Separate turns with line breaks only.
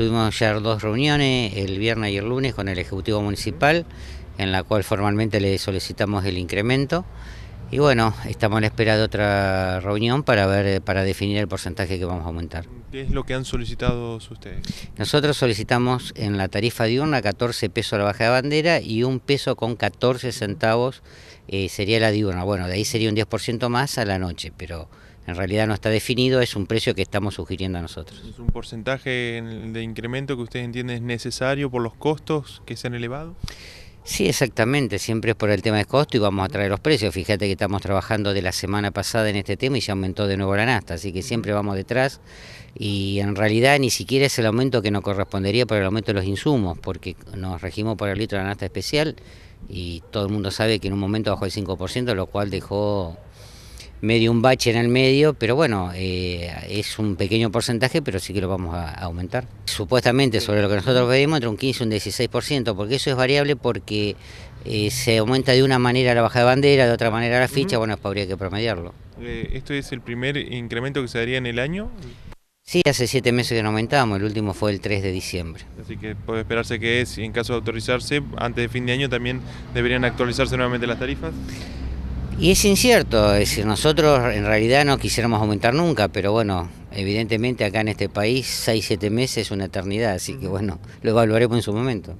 tuvimos ya dos reuniones, el viernes y el lunes, con el Ejecutivo Municipal, en la cual formalmente le solicitamos el incremento. Y bueno, estamos a espera de otra reunión para ver, para definir el porcentaje que vamos a aumentar.
¿Qué es lo que han solicitado ustedes?
Nosotros solicitamos en la tarifa diurna 14 pesos a la baja de bandera y un peso con 14 centavos eh, sería la diurna. Bueno, de ahí sería un 10% más a la noche, pero en realidad no está definido, es un precio que estamos sugiriendo a nosotros.
¿Es un porcentaje de incremento que ustedes entienden es necesario por los costos que se han elevado?
Sí, exactamente, siempre es por el tema de costo y vamos a traer los precios. Fíjate que estamos trabajando de la semana pasada en este tema y se aumentó de nuevo la anasta, así que siempre vamos detrás y en realidad ni siquiera es el aumento que nos correspondería por el aumento de los insumos, porque nos regimos por el litro de anasta especial y todo el mundo sabe que en un momento bajó el 5%, lo cual dejó medio un bache en el medio, pero bueno, eh, es un pequeño porcentaje, pero sí que lo vamos a, aumentar. Supuestamente sobre lo que nosotros pedimos entre un 15 y un 16%, porque eso es variable porque eh, se aumenta de una manera la baja de bandera, de otra manera la ficha, Bueno, pues habría que promediarlo.
Eh, ¿Esto es el primer incremento que se daría en el año?
Sí, hace siete meses que no aumentamos, el último fue el 3 de diciembre.
Así que puede esperarse que es, en caso de autorizarse, antes de fin de año también deberían actualizarse nuevamente las tarifas.
Y es incierto, es decir, nosotros en realidad no quisiéramos aumentar nunca, pero bueno, evidentemente acá en este país 6-7 meses es una eternidad, así que bueno, lo evaluaremos en su momento.